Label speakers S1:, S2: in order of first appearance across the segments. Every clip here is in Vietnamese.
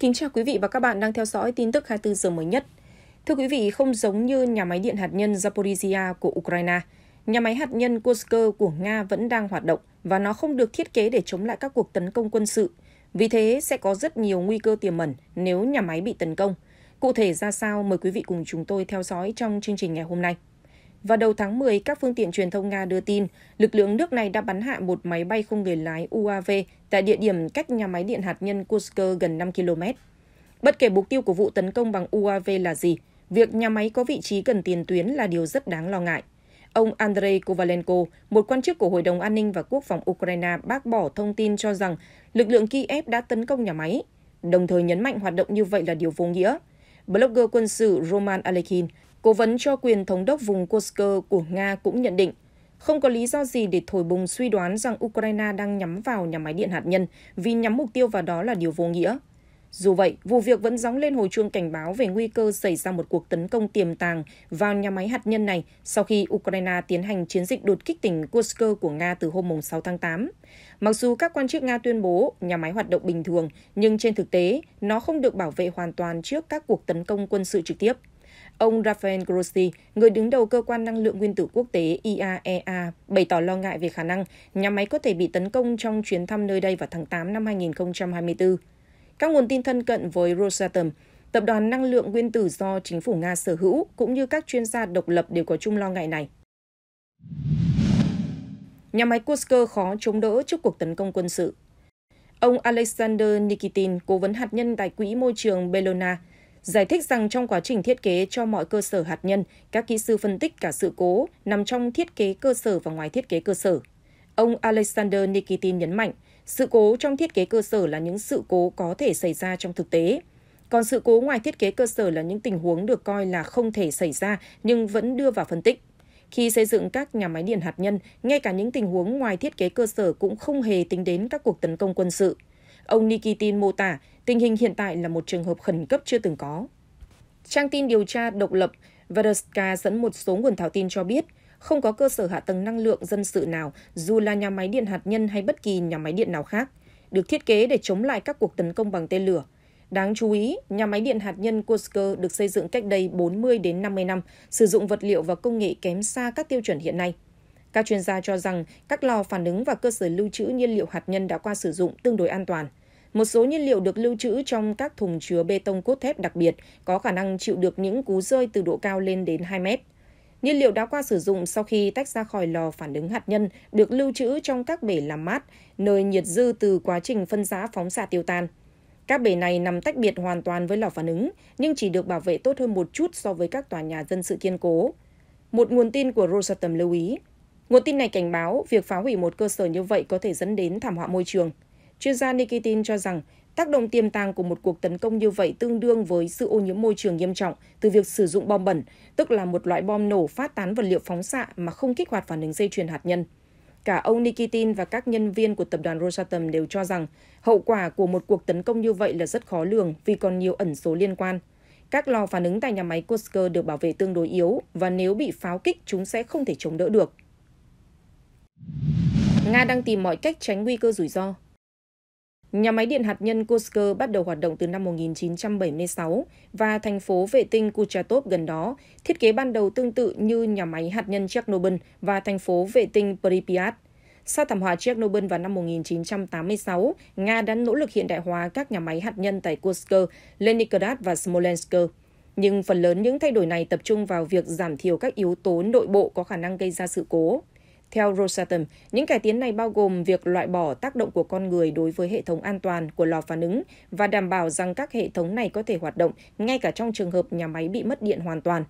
S1: Kính chào quý vị và các bạn đang theo dõi tin tức 24 giờ mới nhất. Thưa quý vị, không giống như nhà máy điện hạt nhân Zaporizhia của Ukraine, nhà máy hạt nhân Kursk của Nga vẫn đang hoạt động và nó không được thiết kế để chống lại các cuộc tấn công quân sự. Vì thế, sẽ có rất nhiều nguy cơ tiềm ẩn nếu nhà máy bị tấn công. Cụ thể ra sao, mời quý vị cùng chúng tôi theo dõi trong chương trình ngày hôm nay. Vào đầu tháng 10, các phương tiện truyền thông Nga đưa tin lực lượng nước này đã bắn hạ một máy bay không người lái UAV tại địa điểm cách nhà máy điện hạt nhân Kursk gần 5 km. Bất kể mục tiêu của vụ tấn công bằng UAV là gì, việc nhà máy có vị trí gần tiền tuyến là điều rất đáng lo ngại. Ông Andrei Kovalenko, một quan chức của Hội đồng An ninh và Quốc phòng Ukraine, bác bỏ thông tin cho rằng lực lượng Kiev đã tấn công nhà máy, đồng thời nhấn mạnh hoạt động như vậy là điều vô nghĩa. Blogger quân sự Roman Alekhin Cố vấn cho quyền thống đốc vùng Kursk của Nga cũng nhận định, không có lý do gì để thổi bùng suy đoán rằng Ukraine đang nhắm vào nhà máy điện hạt nhân vì nhắm mục tiêu vào đó là điều vô nghĩa. Dù vậy, vụ việc vẫn gióng lên hồi chuông cảnh báo về nguy cơ xảy ra một cuộc tấn công tiềm tàng vào nhà máy hạt nhân này sau khi Ukraine tiến hành chiến dịch đột kích tỉnh Kursk của Nga từ hôm 6 tháng 8. Mặc dù các quan chức Nga tuyên bố nhà máy hoạt động bình thường, nhưng trên thực tế, nó không được bảo vệ hoàn toàn trước các cuộc tấn công quân sự trực tiếp. Ông Rafael Grossi, người đứng đầu cơ quan năng lượng nguyên tử quốc tế IAEA, e bày tỏ lo ngại về khả năng nhà máy có thể bị tấn công trong chuyến thăm nơi đây vào tháng 8 năm 2024. Các nguồn tin thân cận với Rosatom, tập đoàn năng lượng nguyên tử do chính phủ Nga sở hữu cũng như các chuyên gia độc lập đều có chung lo ngại này. Nhà máy Kursk khó chống đỡ trước cuộc tấn công quân sự. Ông Alexander Nikitin, cố vấn hạt nhân tại Quỹ Môi trường Bellona, giải thích rằng trong quá trình thiết kế cho mọi cơ sở hạt nhân, các kỹ sư phân tích cả sự cố nằm trong thiết kế cơ sở và ngoài thiết kế cơ sở. Ông Alexander Nikitin nhấn mạnh, sự cố trong thiết kế cơ sở là những sự cố có thể xảy ra trong thực tế, còn sự cố ngoài thiết kế cơ sở là những tình huống được coi là không thể xảy ra nhưng vẫn đưa vào phân tích. Khi xây dựng các nhà máy điện hạt nhân, ngay cả những tình huống ngoài thiết kế cơ sở cũng không hề tính đến các cuộc tấn công quân sự. Ông Nikitin mô tả Tình hình hiện tại là một trường hợp khẩn cấp chưa từng có. Trang tin điều tra độc lập Vedeska dẫn một số nguồn thảo tin cho biết, không có cơ sở hạ tầng năng lượng dân sự nào, dù là nhà máy điện hạt nhân hay bất kỳ nhà máy điện nào khác, được thiết kế để chống lại các cuộc tấn công bằng tên lửa. Đáng chú ý, nhà máy điện hạt nhân Kursk được xây dựng cách đây 40 đến 50 năm, sử dụng vật liệu và công nghệ kém xa các tiêu chuẩn hiện nay. Các chuyên gia cho rằng các lò phản ứng và cơ sở lưu trữ nhiên liệu hạt nhân đã qua sử dụng tương đối an toàn – một số nhiên liệu được lưu trữ trong các thùng chứa bê tông cốt thép đặc biệt có khả năng chịu được những cú rơi từ độ cao lên đến 2 mét. Nhiên liệu đã qua sử dụng sau khi tách ra khỏi lò phản ứng hạt nhân được lưu trữ trong các bể làm mát, nơi nhiệt dư từ quá trình phân rã phóng xạ tiêu tan. Các bể này nằm tách biệt hoàn toàn với lò phản ứng, nhưng chỉ được bảo vệ tốt hơn một chút so với các tòa nhà dân sự kiên cố. Một nguồn tin của Rosatom lưu ý, nguồn tin này cảnh báo việc phá hủy một cơ sở như vậy có thể dẫn đến thảm họa môi trường – chuyên gia nikitin cho rằng tác động tiềm tàng của một cuộc tấn công như vậy tương đương với sự ô nhiễm môi trường nghiêm trọng từ việc sử dụng bom bẩn, tức là một loại bom nổ phát tán vật liệu phóng xạ mà không kích hoạt phản ứng dây chuyền hạt nhân. Cả ông Nikitin và các nhân viên của tập đoàn Rosatom đều cho rằng hậu quả của một cuộc tấn công như vậy là rất khó lường vì còn nhiều ẩn số liên quan. Các lò phản ứng tại nhà máy Kursk được bảo vệ tương đối yếu và nếu bị pháo kích chúng sẽ không thể chống đỡ được. Nga đang tìm mọi cách tránh nguy cơ rủi ro. Nhà máy điện hạt nhân Kursk bắt đầu hoạt động từ năm 1976 và thành phố vệ tinh Kuchatov gần đó, thiết kế ban đầu tương tự như nhà máy hạt nhân Chernobyl và thành phố vệ tinh Pripyat. Sau thảm họa Chernobyl vào năm 1986, Nga đã nỗ lực hiện đại hóa các nhà máy hạt nhân tại Kursk, Leningrad và Smolensk. Nhưng phần lớn những thay đổi này tập trung vào việc giảm thiểu các yếu tố nội bộ có khả năng gây ra sự cố. Theo Rosatom, những cải tiến này bao gồm việc loại bỏ tác động của con người đối với hệ thống an toàn của lò phản ứng và đảm bảo rằng các hệ thống này có thể hoạt động ngay cả trong trường hợp nhà máy bị mất điện hoàn toàn.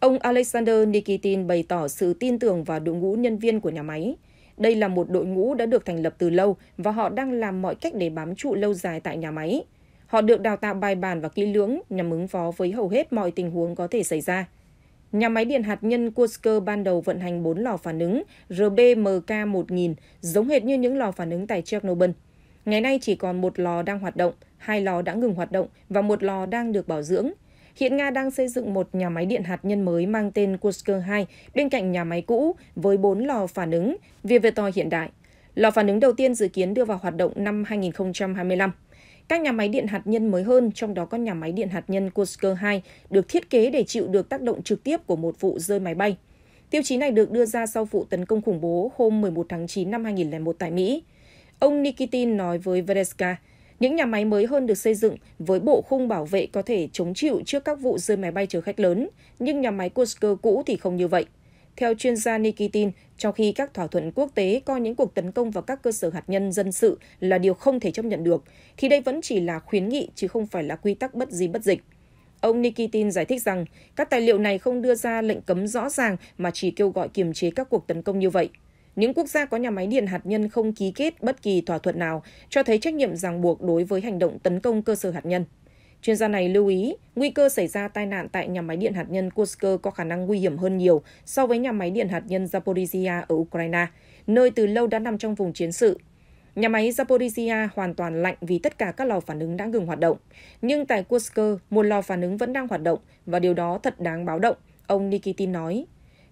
S1: Ông Alexander Nikitin bày tỏ sự tin tưởng vào đội ngũ nhân viên của nhà máy. Đây là một đội ngũ đã được thành lập từ lâu và họ đang làm mọi cách để bám trụ lâu dài tại nhà máy. Họ được đào tạo bài bản và kỹ lưỡng nhằm ứng phó với hầu hết mọi tình huống có thể xảy ra. Nhà máy điện hạt nhân Kursk ban đầu vận hành 4 lò phản ứng RBMK-1000, giống hệt như những lò phản ứng tại Chernobyl. Ngày nay chỉ còn một lò đang hoạt động, hai lò đã ngừng hoạt động và một lò đang được bảo dưỡng. Hiện Nga đang xây dựng một nhà máy điện hạt nhân mới mang tên Kursk 2 bên cạnh nhà máy cũ với 4 lò phản ứng Vivetoi hiện đại. Lò phản ứng đầu tiên dự kiến đưa vào hoạt động năm 2025. Các nhà máy điện hạt nhân mới hơn, trong đó có nhà máy điện hạt nhân Kursk 2, được thiết kế để chịu được tác động trực tiếp của một vụ rơi máy bay. Tiêu chí này được đưa ra sau vụ tấn công khủng bố hôm 11 tháng 9 năm 2001 tại Mỹ. Ông Nikitin nói với Vereska, những nhà máy mới hơn được xây dựng với bộ khung bảo vệ có thể chống chịu trước các vụ rơi máy bay chở khách lớn, nhưng nhà máy Kursk cũ thì không như vậy. Theo chuyên gia Nikitin, trong khi các thỏa thuận quốc tế coi những cuộc tấn công vào các cơ sở hạt nhân dân sự là điều không thể chấp nhận được, thì đây vẫn chỉ là khuyến nghị chứ không phải là quy tắc bất di bất dịch. Ông Nikitin giải thích rằng các tài liệu này không đưa ra lệnh cấm rõ ràng mà chỉ kêu gọi kiềm chế các cuộc tấn công như vậy. Những quốc gia có nhà máy điện hạt nhân không ký kết bất kỳ thỏa thuận nào cho thấy trách nhiệm ràng buộc đối với hành động tấn công cơ sở hạt nhân. Chuyên gia này lưu ý, nguy cơ xảy ra tai nạn tại nhà máy điện hạt nhân Kursk có khả năng nguy hiểm hơn nhiều so với nhà máy điện hạt nhân Zaporizhia ở Ukraine, nơi từ lâu đã nằm trong vùng chiến sự. Nhà máy Zaporizhia hoàn toàn lạnh vì tất cả các lò phản ứng đã ngừng hoạt động. Nhưng tại Kursk, một lò phản ứng vẫn đang hoạt động và điều đó thật đáng báo động, ông Nikitin nói.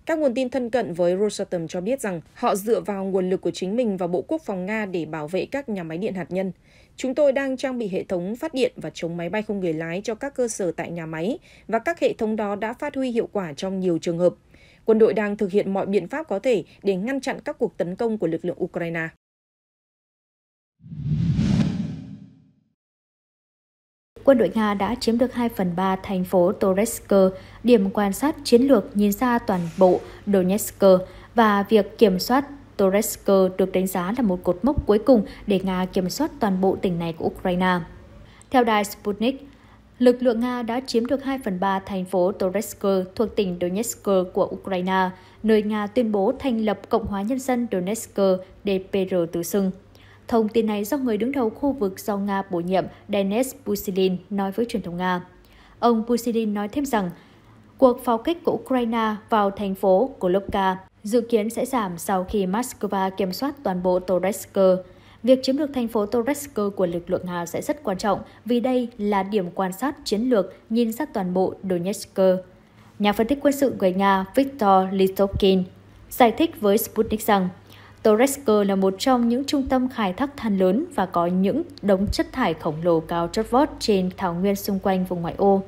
S1: Các nguồn tin thân cận với Rosatom cho biết rằng họ dựa vào nguồn lực của chính mình và Bộ Quốc phòng Nga để bảo vệ các nhà máy điện hạt nhân. Chúng tôi đang trang bị hệ thống phát điện và chống máy bay không người lái cho các cơ sở tại nhà máy và các hệ thống đó đã phát huy hiệu quả trong nhiều trường hợp. Quân đội đang thực hiện mọi biện pháp có thể để ngăn chặn các cuộc tấn công của lực lượng Ukraine.
S2: quân đội Nga đã chiếm được 2 phần 3 thành phố Toretsk, điểm quan sát chiến lược nhìn ra toàn bộ Donetsk và việc kiểm soát Toretsk được đánh giá là một cột mốc cuối cùng để Nga kiểm soát toàn bộ tỉnh này của Ukraine. Theo đài Sputnik, lực lượng Nga đã chiếm được 2 phần 3 thành phố Toretsk thuộc tỉnh Donetsk của Ukraine, nơi Nga tuyên bố thành lập Cộng hòa Nhân dân Donetsk DPR tự xưng. Thông tin này do người đứng đầu khu vực do Nga bổ nhiệm Denis Pusilin nói với truyền thông Nga. Ông Pusilin nói thêm rằng, cuộc pháo kích của Ukraine vào thành phố Golovka dự kiến sẽ giảm sau khi Moscow kiểm soát toàn bộ Toretsk. Việc chiếm được thành phố Toretsk của lực lượng Nga sẽ rất quan trọng vì đây là điểm quan sát chiến lược nhìn ra toàn bộ Donetsk. Nhà phân tích quân sự người Nga Viktor Litovkin giải thích với Sputnik rằng Torresco là một trong những trung tâm khai thác than lớn và có những đống chất thải khổng lồ cao chót vót trên thảo nguyên xung quanh vùng ngoại ô.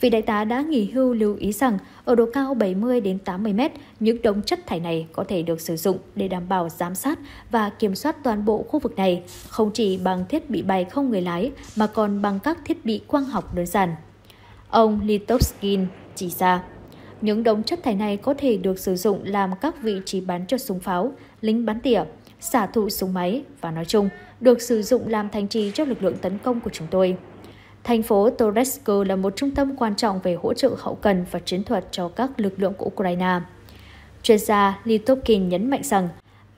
S2: Vị đại tá đã nghỉ hưu lưu ý rằng ở độ cao 70 đến 80 mét, những đống chất thải này có thể được sử dụng để đảm bảo giám sát và kiểm soát toàn bộ khu vực này, không chỉ bằng thiết bị bay không người lái mà còn bằng các thiết bị quang học đơn giản. Ông Litovskin chỉ ra, những đống chất thải này có thể được sử dụng làm các vị trí bắn cho súng pháo, lính bắn tỉa, xả thụ súng máy và nói chung được sử dụng làm thành trì cho lực lượng tấn công của chúng tôi. Thành phố Toretsk là một trung tâm quan trọng về hỗ trợ hậu cần và chiến thuật cho các lực lượng của Ukraine. Chuyên gia Litovkin nhấn mạnh rằng,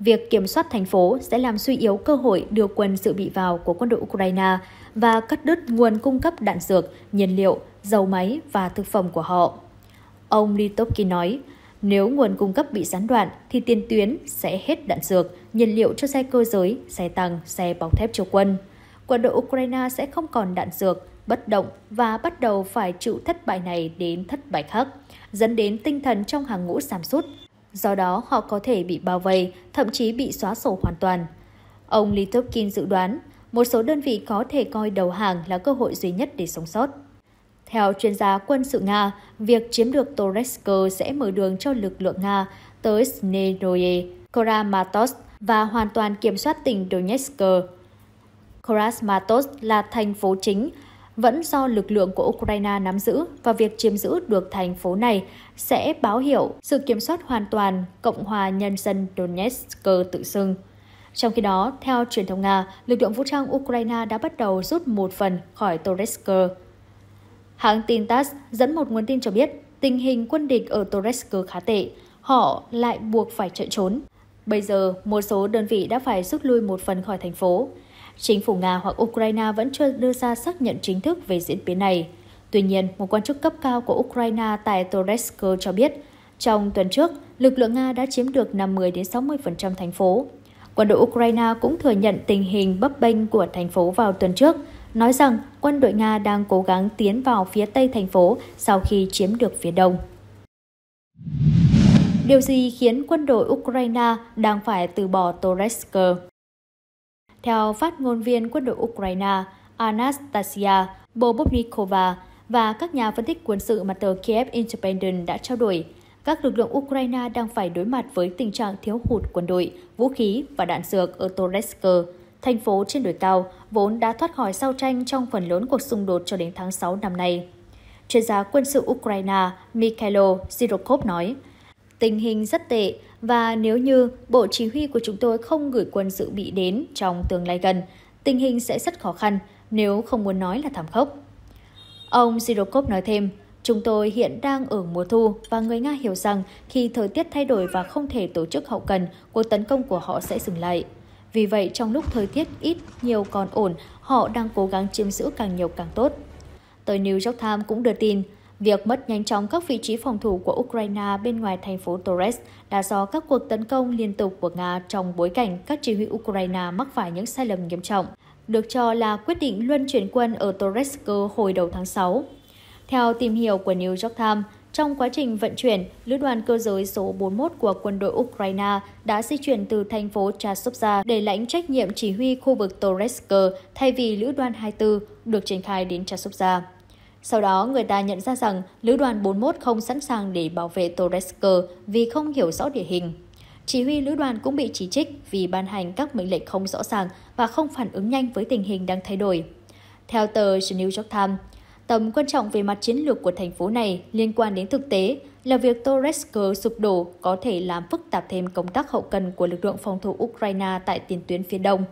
S2: việc kiểm soát thành phố sẽ làm suy yếu cơ hội đưa quân dự bị vào của quân đội Ukraine và cắt đứt nguồn cung cấp đạn dược, nhiên liệu, dầu máy và thực phẩm của họ. Ông Litovkin nói, nếu nguồn cung cấp bị gián đoạn thì tiền tuyến sẽ hết đạn dược, nhiên liệu cho xe cơ giới, xe tăng, xe bọc thép cho quân. Quân đội Ukraine sẽ không còn đạn dược, bất động và bắt đầu phải chịu thất bại này đến thất bại khác, dẫn đến tinh thần trong hàng ngũ giảm sút. Do đó, họ có thể bị bao vây, thậm chí bị xóa sổ hoàn toàn. Ông Litovkin dự đoán, một số đơn vị có thể coi đầu hàng là cơ hội duy nhất để sống sót. Theo chuyên gia quân sự Nga, việc chiếm được Toretsk sẽ mở đường cho lực lượng Nga tới Snedoye, Koramatos và hoàn toàn kiểm soát tỉnh Donetsk. Koramatos là thành phố chính, vẫn do lực lượng của Ukraine nắm giữ và việc chiếm giữ được thành phố này sẽ báo hiệu sự kiểm soát hoàn toàn Cộng hòa Nhân dân Donetsk tự xưng. Trong khi đó, theo truyền thông Nga, lực lượng vũ trang Ukraine đã bắt đầu rút một phần khỏi Toretsk. Hãng tin TASS dẫn một nguồn tin cho biết tình hình quân địch ở Torresque khá tệ, họ lại buộc phải chạy trốn. Bây giờ, một số đơn vị đã phải rút lui một phần khỏi thành phố. Chính phủ Nga hoặc Ukraine vẫn chưa đưa ra xác nhận chính thức về diễn biến này. Tuy nhiên, một quan chức cấp cao của Ukraine tại Torresque cho biết, trong tuần trước, lực lượng Nga đã chiếm được 50-60% thành phố. Quân đội Ukraine cũng thừa nhận tình hình bấp bênh của thành phố vào tuần trước – nói rằng quân đội Nga đang cố gắng tiến vào phía tây thành phố sau khi chiếm được phía đông. Điều gì khiến quân đội Ukraine đang phải từ bỏ Toretsk? Theo phát ngôn viên quân đội Ukraine Anastasia Bobovnikova và các nhà phân tích quân sự mà tờ Kiev Independent đã trao đổi, các lực lượng Ukraine đang phải đối mặt với tình trạng thiếu hụt quân đội, vũ khí và đạn dược ở Toretsk, Thành phố trên đồi cao vốn đã thoát khỏi giao tranh trong phần lớn cuộc xung đột cho đến tháng 6 năm nay. Chuyên gia quân sự Ukraine Mikhailo Zirokov nói, tình hình rất tệ và nếu như Bộ Chỉ huy của chúng tôi không gửi quân dự bị đến trong tương lai gần, tình hình sẽ rất khó khăn nếu không muốn nói là thảm khốc. Ông Zirokov nói thêm, Chúng tôi hiện đang ở mùa thu và người Nga hiểu rằng khi thời tiết thay đổi và không thể tổ chức hậu cần, cuộc tấn công của họ sẽ dừng lại. Vì vậy, trong lúc thời tiết ít nhiều còn ổn, họ đang cố gắng chiếm giữ càng nhiều càng tốt. Tờ New York Times cũng đưa tin, việc mất nhanh chóng các vị trí phòng thủ của Ukraine bên ngoài thành phố Torres là do các cuộc tấn công liên tục của Nga trong bối cảnh các chỉ huy Ukraine mắc phải những sai lầm nghiêm trọng, được cho là quyết định luân chuyển quân ở Torres hồi đầu tháng 6. Theo tìm hiểu của New York Times, trong quá trình vận chuyển, lữ đoàn cơ giới số 41 của quân đội Ukraine đã di chuyển từ thành phố Chasovia để lãnh trách nhiệm chỉ huy khu vực Toretsk thay vì lữ đoàn 24 được triển khai đến Chasovia. Sau đó, người ta nhận ra rằng lữ đoàn 41 không sẵn sàng để bảo vệ Toretsk vì không hiểu rõ địa hình. Chỉ huy lữ đoàn cũng bị chỉ trích vì ban hành các mệnh lệnh không rõ ràng và không phản ứng nhanh với tình hình đang thay đổi. Theo tờ The New York Times, Tầm quan trọng về mặt chiến lược của thành phố này liên quan đến thực tế là việc Toretsko sụp đổ có thể làm phức tạp thêm công tác hậu cần của lực lượng phòng thủ Ukraine tại tiền tuyến phía đông.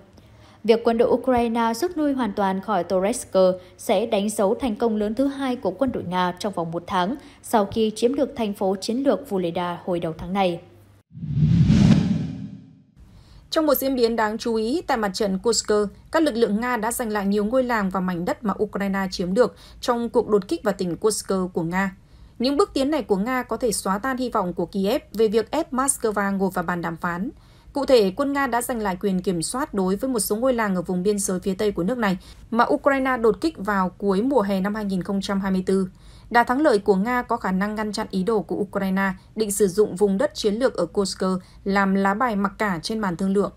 S2: Việc quân đội Ukraine rút lui hoàn toàn khỏi Toretsko sẽ đánh dấu thành công lớn thứ hai của quân đội Nga trong vòng một tháng sau khi chiếm được thành phố chiến lược Vuleda hồi đầu tháng này. Trong một diễn
S1: biến đáng chú ý, tại mặt trận Kursk, các lực lượng Nga đã giành lại nhiều ngôi làng và mảnh đất mà Ukraine chiếm được trong cuộc đột kích vào tỉnh Kursk của Nga. Những bước tiến này của Nga có thể xóa tan hy vọng của Kiev về việc ép Moscow ngồi vào bàn đàm phán. Cụ thể, quân Nga đã giành lại quyền kiểm soát đối với một số ngôi làng ở vùng biên giới phía Tây của nước này mà Ukraine đột kích vào cuối mùa hè năm 2024. Đà thắng lợi của Nga có khả năng ngăn chặn ý đồ của Ukraine định sử dụng vùng đất chiến lược ở Kursk làm lá bài mặc cả trên bàn thương lượng.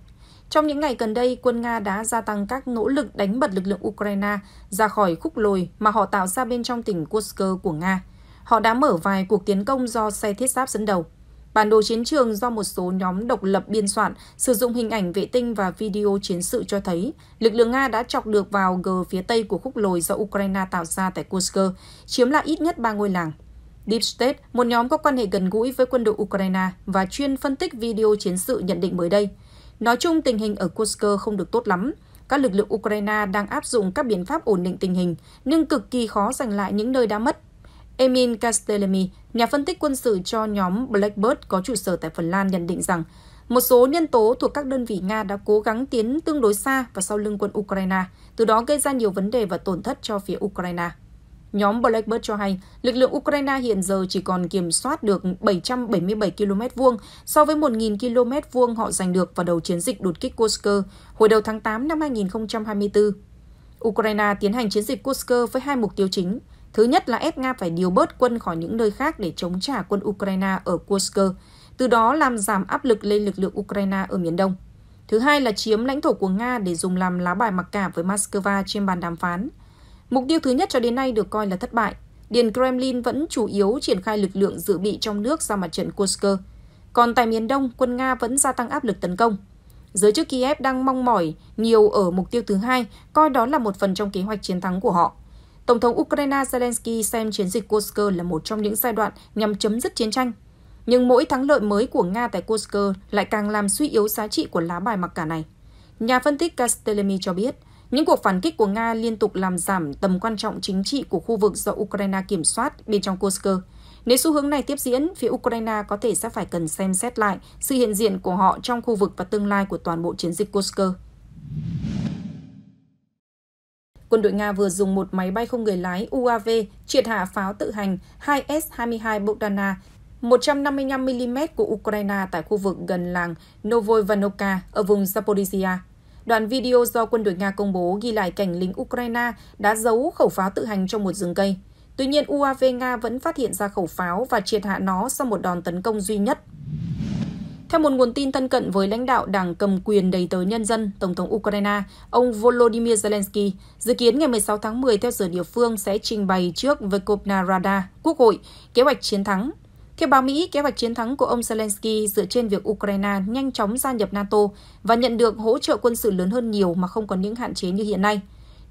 S1: Trong những ngày gần đây, quân Nga đã gia tăng các nỗ lực đánh bật lực lượng Ukraine ra khỏi khúc lồi mà họ tạo ra bên trong tỉnh Kursk của Nga. Họ đã mở vài cuộc tiến công do xe thiết giáp dẫn đầu. Bản đồ chiến trường do một số nhóm độc lập biên soạn sử dụng hình ảnh vệ tinh và video chiến sự cho thấy lực lượng Nga đã chọc được vào gờ phía tây của khúc lồi do Ukraine tạo ra tại Kursk, chiếm lại ít nhất ba ngôi làng. Deep State, một nhóm có quan hệ gần gũi với quân đội Ukraine và chuyên phân tích video chiến sự nhận định mới đây. Nói chung, tình hình ở Kursk không được tốt lắm. Các lực lượng Ukraine đang áp dụng các biện pháp ổn định tình hình, nhưng cực kỳ khó giành lại những nơi đã mất Emin Castellami, nhà phân tích quân sự cho nhóm Blackbird có trụ sở tại Phần Lan nhận định rằng một số nhân tố thuộc các đơn vị Nga đã cố gắng tiến tương đối xa và sau lưng quân Ukraine, từ đó gây ra nhiều vấn đề và tổn thất cho phía Ukraine. Nhóm Blackbird cho hay, lực lượng Ukraine hiện giờ chỉ còn kiểm soát được 777 km vuông so với 1.000 km vuông họ giành được vào đầu chiến dịch đột kích Kursk hồi đầu tháng 8 năm 2024. Ukraine tiến hành chiến dịch Kursk với hai mục tiêu chính – Thứ nhất là ép Nga phải điều bớt quân khỏi những nơi khác để chống trả quân Ukraine ở Kursk, từ đó làm giảm áp lực lên lực lượng Ukraine ở miền Đông. Thứ hai là chiếm lãnh thổ của Nga để dùng làm lá bài mặc cả với Moscow trên bàn đàm phán. Mục tiêu thứ nhất cho đến nay được coi là thất bại. Điện Kremlin vẫn chủ yếu triển khai lực lượng dự bị trong nước ra mặt trận Kursk. Còn tại miền Đông, quân Nga vẫn gia tăng áp lực tấn công. Giới chức Kiev đang mong mỏi nhiều ở mục tiêu thứ hai, coi đó là một phần trong kế hoạch chiến thắng của họ. Tổng thống Ukraine Zelensky xem chiến dịch Kursk là một trong những giai đoạn nhằm chấm dứt chiến tranh. Nhưng mỗi thắng lợi mới của Nga tại Kursk lại càng làm suy yếu giá trị của lá bài mặc cả này. Nhà phân tích Castellemi cho biết, những cuộc phản kích của Nga liên tục làm giảm tầm quan trọng chính trị của khu vực do Ukraine kiểm soát bên trong Kursk. Nếu xu hướng này tiếp diễn, phía Ukraine có thể sẽ phải cần xem xét lại sự hiện diện của họ trong khu vực và tương lai của toàn bộ chiến dịch Kursk. Quân đội Nga vừa dùng một máy bay không người lái UAV triệt hạ pháo tự hành 2S-22 Bogdana 155mm của Ukraine tại khu vực gần làng Novoivanovka ở vùng Zaporizhia. Đoạn video do quân đội Nga công bố ghi lại cảnh lính Ukraine đã giấu khẩu pháo tự hành trong một rừng cây. Tuy nhiên, UAV Nga vẫn phát hiện ra khẩu pháo và triệt hạ nó sau một đòn tấn công duy nhất theo một nguồn tin thân cận với lãnh đạo đảng cầm quyền đầy tớ nhân dân, Tổng thống Ukraine, ông Volodymyr Zelensky, dự kiến ngày 16 tháng 10 theo giờ địa phương sẽ trình bày trước Verkhovna Rada, Quốc hội, kế hoạch chiến thắng. Theo báo Mỹ, kế hoạch chiến thắng của ông Zelensky dựa trên việc Ukraine nhanh chóng gia nhập NATO và nhận được hỗ trợ quân sự lớn hơn nhiều mà không có những hạn chế như hiện nay.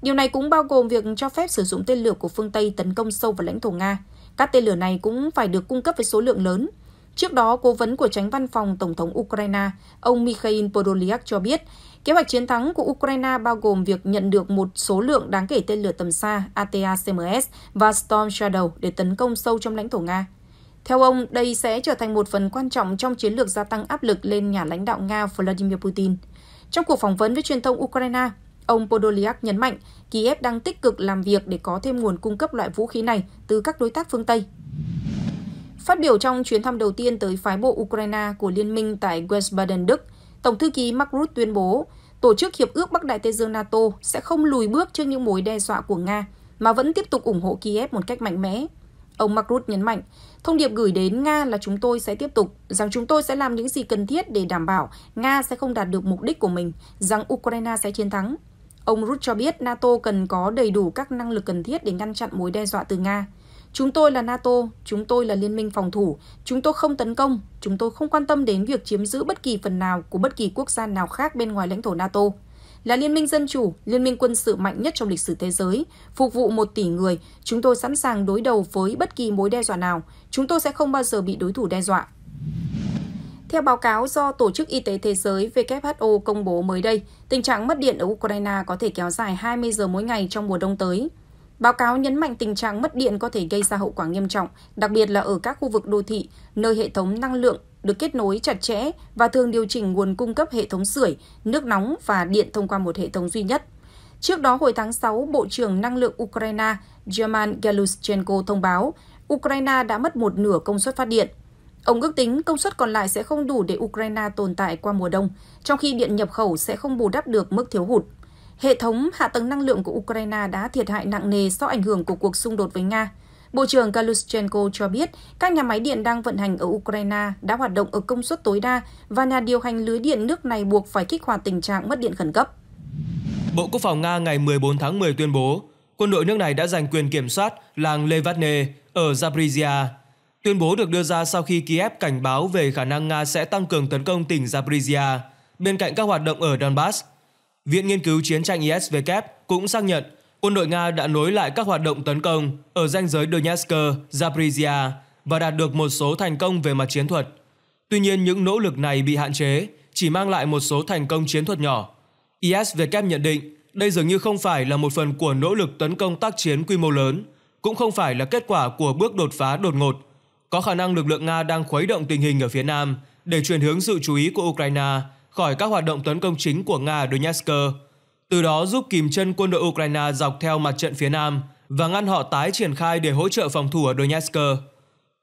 S1: Điều này cũng bao gồm việc cho phép sử dụng tên lửa của phương Tây tấn công sâu vào lãnh thổ Nga. Các tên lửa này cũng phải được cung cấp với số lượng lớn – Trước đó, cố vấn của tránh văn phòng Tổng thống Ukraine, ông Mikhail Podolyak cho biết, kế hoạch chiến thắng của Ukraine bao gồm việc nhận được một số lượng đáng kể tên lửa tầm xa ATACMS và Storm Shadow để tấn công sâu trong lãnh thổ Nga. Theo ông, đây sẽ trở thành một phần quan trọng trong chiến lược gia tăng áp lực lên nhà lãnh đạo Nga Vladimir Putin. Trong cuộc phỏng vấn với truyền thông Ukraine, ông Podolyak nhấn mạnh Kiev đang tích cực làm việc để có thêm nguồn cung cấp loại vũ khí này từ các đối tác phương Tây Phát biểu trong chuyến thăm đầu tiên tới phái bộ Ukraine của Liên minh tại Westbaden, Đức, Tổng thư ký Mark Rutte tuyên bố Tổ chức Hiệp ước Bắc Đại Tây Dương NATO sẽ không lùi bước trước những mối đe dọa của Nga mà vẫn tiếp tục ủng hộ Kiev một cách mạnh mẽ. Ông Mark Rutte nhấn mạnh, thông điệp gửi đến Nga là chúng tôi sẽ tiếp tục, rằng chúng tôi sẽ làm những gì cần thiết để đảm bảo Nga sẽ không đạt được mục đích của mình, rằng Ukraine sẽ chiến thắng. Ông Rutte cho biết NATO cần có đầy đủ các năng lực cần thiết để ngăn chặn mối đe dọa từ Nga. Chúng tôi là NATO, chúng tôi là liên minh phòng thủ, chúng tôi không tấn công, chúng tôi không quan tâm đến việc chiếm giữ bất kỳ phần nào của bất kỳ quốc gia nào khác bên ngoài lãnh thổ NATO. Là liên minh dân chủ, liên minh quân sự mạnh nhất trong lịch sử thế giới, phục vụ một tỷ người, chúng tôi sẵn sàng đối đầu với bất kỳ mối đe dọa nào, chúng tôi sẽ không bao giờ bị đối thủ đe dọa. Theo báo cáo do Tổ chức Y tế Thế giới WHO công bố mới đây, tình trạng mất điện ở Ukraine có thể kéo dài 20 giờ mỗi ngày trong mùa đông tới. Báo cáo nhấn mạnh tình trạng mất điện có thể gây ra hậu quả nghiêm trọng, đặc biệt là ở các khu vực đô thị, nơi hệ thống năng lượng được kết nối chặt chẽ và thường điều chỉnh nguồn cung cấp hệ thống sưởi, nước nóng và điện thông qua một hệ thống duy nhất. Trước đó hồi tháng 6, Bộ trưởng Năng lượng Ukraine German Galushchenko thông báo Ukraine đã mất một nửa công suất phát điện. Ông ước tính công suất còn lại sẽ không đủ để Ukraine tồn tại qua mùa đông, trong khi điện nhập khẩu sẽ không bù đắp được mức thiếu hụt. Hệ thống hạ tầng năng lượng của Ukraine đã thiệt hại nặng nề do ảnh hưởng của cuộc xung đột với Nga. Bộ trưởng Galushchenko cho biết các nhà máy điện đang vận hành ở Ukraine đã hoạt động ở công suất tối đa và nhà điều hành lưới điện nước này buộc phải kích hoạt tình trạng mất điện khẩn cấp.
S3: Bộ Quốc phòng Nga ngày 14 tháng 10 tuyên bố quân đội nước này đã giành quyền kiểm soát làng Levatne ở Zaporizhia. Tuyên bố được đưa ra sau khi Kiev cảnh báo về khả năng Nga sẽ tăng cường tấn công tỉnh Zaporizhia bên cạnh các hoạt động ở Donbass – Viện Nghiên cứu Chiến tranh ISW cũng xác nhận quân đội Nga đã nối lại các hoạt động tấn công ở ranh giới Donetsk, Zaporizhia và đạt được một số thành công về mặt chiến thuật. Tuy nhiên, những nỗ lực này bị hạn chế, chỉ mang lại một số thành công chiến thuật nhỏ. ISW nhận định đây dường như không phải là một phần của nỗ lực tấn công tác chiến quy mô lớn, cũng không phải là kết quả của bước đột phá đột ngột. Có khả năng lực lượng Nga đang khuấy động tình hình ở phía Nam để chuyển hướng sự chú ý của Ukraine khỏi các hoạt động tấn công chính của Nga ở Donetsk, từ đó giúp kìm chân quân đội Ukraine dọc theo mặt trận phía Nam và ngăn họ tái triển khai để hỗ trợ phòng thủ ở Donetsk.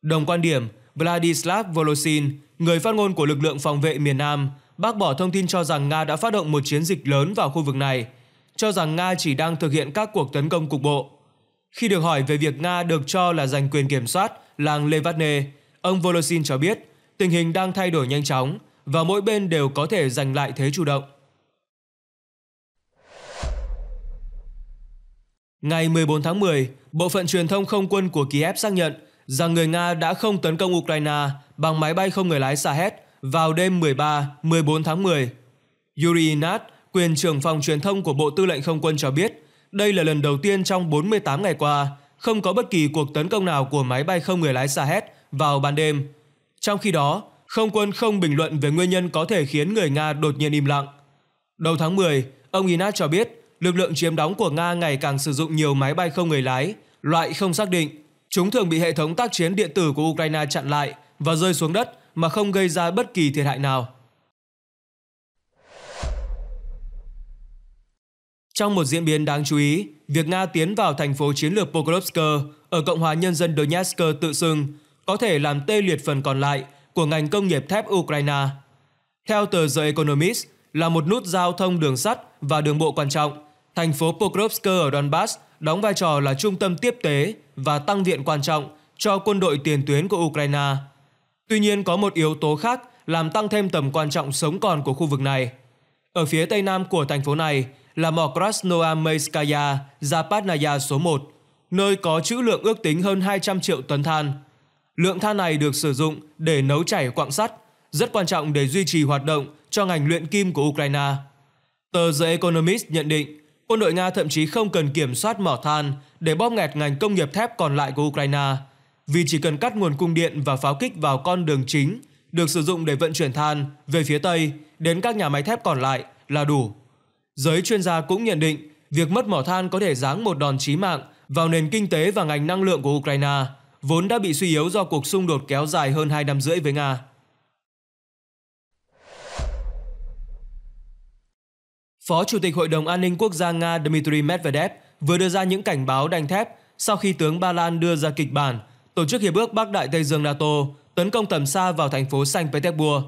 S3: Đồng quan điểm, Vladislav Volosin, người phát ngôn của lực lượng phòng vệ miền Nam, bác bỏ thông tin cho rằng Nga đã phát động một chiến dịch lớn vào khu vực này, cho rằng Nga chỉ đang thực hiện các cuộc tấn công cục bộ. Khi được hỏi về việc Nga được cho là giành quyền kiểm soát làng Levatne, ông Volosin cho biết tình hình đang thay đổi nhanh chóng – và mỗi bên đều có thể giành lại thế chủ động. Ngày 14 tháng 10, Bộ phận truyền thông không quân của Kiev xác nhận rằng người Nga đã không tấn công Ukraine bằng máy bay không người lái Shahed vào đêm 13-14 tháng 10. Yuri Inat, quyền trưởng phòng truyền thông của Bộ Tư lệnh Không quân cho biết, đây là lần đầu tiên trong 48 ngày qua không có bất kỳ cuộc tấn công nào của máy bay không người lái Shahed vào ban đêm. Trong khi đó, không quân không bình luận về nguyên nhân có thể khiến người Nga đột nhiên im lặng. Đầu tháng 10, ông Inat cho biết lực lượng chiếm đóng của Nga ngày càng sử dụng nhiều máy bay không người lái, loại không xác định. Chúng thường bị hệ thống tác chiến điện tử của Ukraine chặn lại và rơi xuống đất mà không gây ra bất kỳ thiệt hại nào. Trong một diễn biến đáng chú ý, việc Nga tiến vào thành phố chiến lược Pokrovsk ở Cộng hòa Nhân dân Donetsk tự xưng có thể làm tê liệt phần còn lại của ngành công nghiệp thép Ukraine. Theo tờ The Economist, là một nút giao thông đường sắt và đường bộ quan trọng, thành phố Pokrovsk ở Donbass đóng vai trò là trung tâm tiếp tế và tăng viện quan trọng cho quân đội tiền tuyến của Ukraine. Tuy nhiên, có một yếu tố khác làm tăng thêm tầm quan trọng sống còn của khu vực này. Ở phía tây nam của thành phố này là mỏ Krasnoarmeyskaya Zapadnaya số 1, nơi có trữ lượng ước tính hơn 200 triệu tấn than – Lượng than này được sử dụng để nấu chảy quặng sắt, rất quan trọng để duy trì hoạt động cho ngành luyện kim của Ukraine. Tờ The Economist nhận định, quân đội Nga thậm chí không cần kiểm soát mỏ than để bóp nghẹt ngành công nghiệp thép còn lại của Ukraine, vì chỉ cần cắt nguồn cung điện và pháo kích vào con đường chính được sử dụng để vận chuyển than về phía Tây đến các nhà máy thép còn lại là đủ. Giới chuyên gia cũng nhận định việc mất mỏ than có thể giáng một đòn chí mạng vào nền kinh tế và ngành năng lượng của Ukraine – vốn đã bị suy yếu do cuộc xung đột kéo dài hơn 2 năm rưỡi với Nga. Phó Chủ tịch Hội đồng An ninh Quốc gia Nga Dmitry Medvedev vừa đưa ra những cảnh báo đanh thép sau khi tướng Ba Lan đưa ra kịch bản tổ chức Hiệp ước Bắc Đại Tây Dương NATO tấn công tầm xa vào thành phố Saint Petersburg.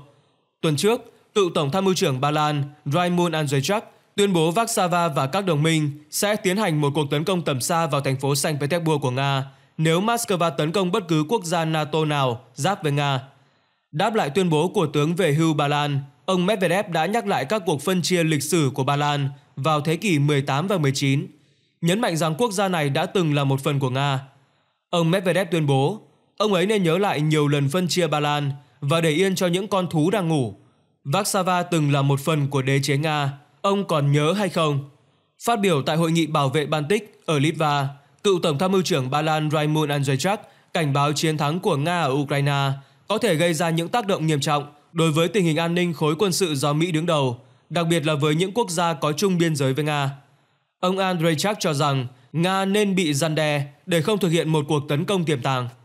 S3: Tuần trước, cựu Tổng tham mưu trưởng Ba Lan raimund Andrzejczak tuyên bố Warsaw và các đồng minh sẽ tiến hành một cuộc tấn công tầm xa vào thành phố Saint Petersburg của Nga nếu Moscow tấn công bất cứ quốc gia NATO nào giáp với Nga. Đáp lại tuyên bố của tướng về hưu Ba Lan, ông Medvedev đã nhắc lại các cuộc phân chia lịch sử của Ba Lan vào thế kỷ 18 và 19, nhấn mạnh rằng quốc gia này đã từng là một phần của Nga. Ông Medvedev tuyên bố, ông ấy nên nhớ lại nhiều lần phân chia Ba Lan và để yên cho những con thú đang ngủ. Warsaw từng là một phần của đế chế Nga, ông còn nhớ hay không? Phát biểu tại hội nghị bảo vệ Baltic ở Litva, cựu Tổng tham mưu trưởng Ba Lan Raimund Andrzejczak cảnh báo chiến thắng của Nga ở Ukraine có thể gây ra những tác động nghiêm trọng đối với tình hình an ninh khối quân sự do Mỹ đứng đầu, đặc biệt là với những quốc gia có chung biên giới với Nga. Ông Andrzejczak cho rằng Nga nên bị gian đe để không thực hiện một cuộc tấn công tiềm tàng.